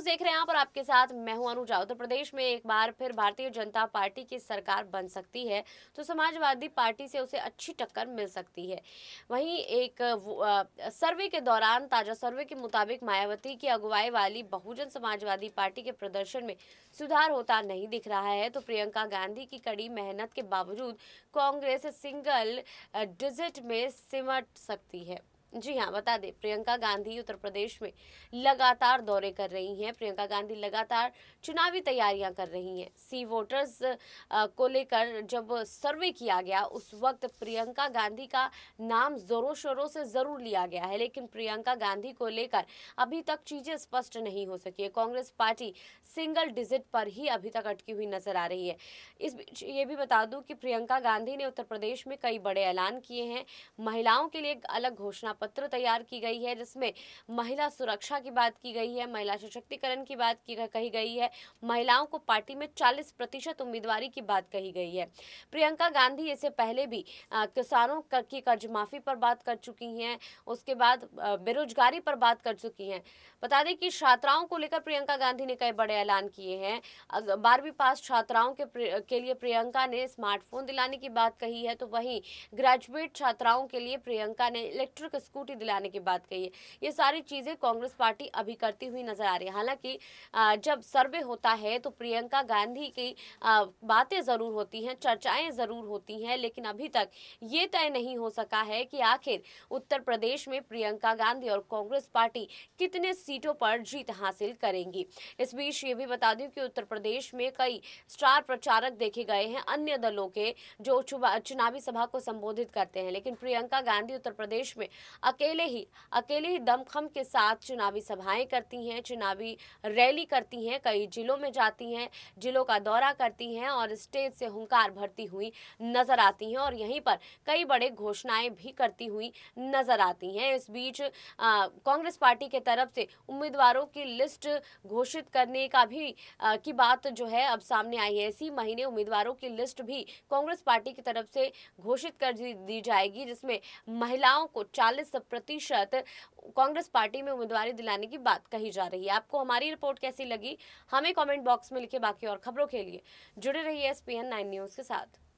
news देख रहे हैं आप और आपके साथ मैं हूं अनुजा उत्तर प्रदेश में एक बार फिर भारतीय जनता पार्टी की सरकार बन सकती है तो समाजवादी पार्टी से उसे अच्छी टक्कर मिल सकती है वहीं एक सर्वे के दौरान ताजा सर्वे के मुताबिक मायावती की अगुवाई वाली बहुजन समाजवादी पार्टी के प्रदर्शन में सुधार होता नहीं दिख रहा है तो प्रियंका गांधी की कड़ी मेहनत के बावजूद कांग्रेस सिंगल डिजिट में सिमट सकती है जी हाँ बता दें प्रियंका गांधी उत्तर प्रदेश में लगातार दौरे कर रही हैं प्रियंका गांधी लगातार चुनावी तैयारियां कर रही हैं सी वोटर्स को लेकर जब सर्वे किया गया उस वक्त प्रियंका गांधी का नाम जोरों शोरों से ज़रूर लिया गया है लेकिन प्रियंका गांधी को लेकर अभी तक चीज़ें स्पष्ट नहीं हो सकी है कांग्रेस पार्टी सिंगल डिजिट पर ही अभी तक अटकी हुई नजर आ रही है इस बीच ये भी बता दूँ कि प्रियंका गांधी ने उत्तर प्रदेश में कई बड़े ऐलान किए हैं महिलाओं के लिए एक अलग घोषणा पत्र तैयार की गई है जिसमें महिला सुरक्षा की बात की गई है महिला सशक्तिकरण की बात की कही गई है महिलाओं को पार्टी में चालीस प्रतिशत उम्मीदवारी की बात कही गई है प्रियंका गांधी इससे पहले भी किसानों की कर्ज माफी पर बात कर चुकी हैं उसके बाद बेरोजगारी पर बात कर चुकी हैं बता दें कि छात्राओं को लेकर प्रियंका गांधी ने कई बड़े ऐलान किए हैं बारहवीं पास छात्राओं के के लिए प्रियंका ने स्मार्टफोन दिलाने की बात कही है तो वहीं ग्रेजुएट छात्राओं के लिए प्रियंका ने इलेक्ट्रिक स्कूटी दिलाने की बात कही है ये सारी चीज़ें कांग्रेस पार्टी अभी करती हुई नजर आ रही है हालांकि जब सर्वे होता है तो प्रियंका गांधी की बातें ज़रूर होती हैं चर्चाएं ज़रूर होती हैं लेकिन अभी तक ये तय नहीं हो सका है कि आखिर उत्तर प्रदेश में प्रियंका गांधी और कांग्रेस पार्टी कितने सीटों पर जीत हासिल करेंगी इस बीच ये भी बता दूं कि उत्तर प्रदेश में कई स्टार प्रचारक देखे गए हैं अन्य दलों के जो चुनावी सभा को संबोधित करते हैं लेकिन प्रियंका गांधी उत्तर प्रदेश में अकेले ही अकेले ही दमखम के साथ चुनावी सभाएं करती हैं चुनावी रैली करती हैं कई जिलों में जाती हैं जिलों का दौरा करती हैं और स्टेज से हुंकार भरती हुई नजर आती हैं और यहीं पर कई बड़े घोषणाएं भी करती हुई नजर आती हैं इस बीच कांग्रेस पार्टी के तरफ से उम्मीदवारों की लिस्ट घोषित करने का भी आ, की बात जो है अब सामने आई है इसी महीने उम्मीदवारों की लिस्ट भी कांग्रेस पार्टी की तरफ से घोषित कर दी जाएगी जिसमें महिलाओं को चालीस प्रतिशत कांग्रेस पार्टी में उम्मीदवारी दिलाने की बात कही जा रही है आपको हमारी रिपोर्ट कैसी लगी हमें कॉमेंट बॉक्स में लिखे बाकी और खबरों के लिए जुड़े रहिए एस पी नाइन न्यूज के साथ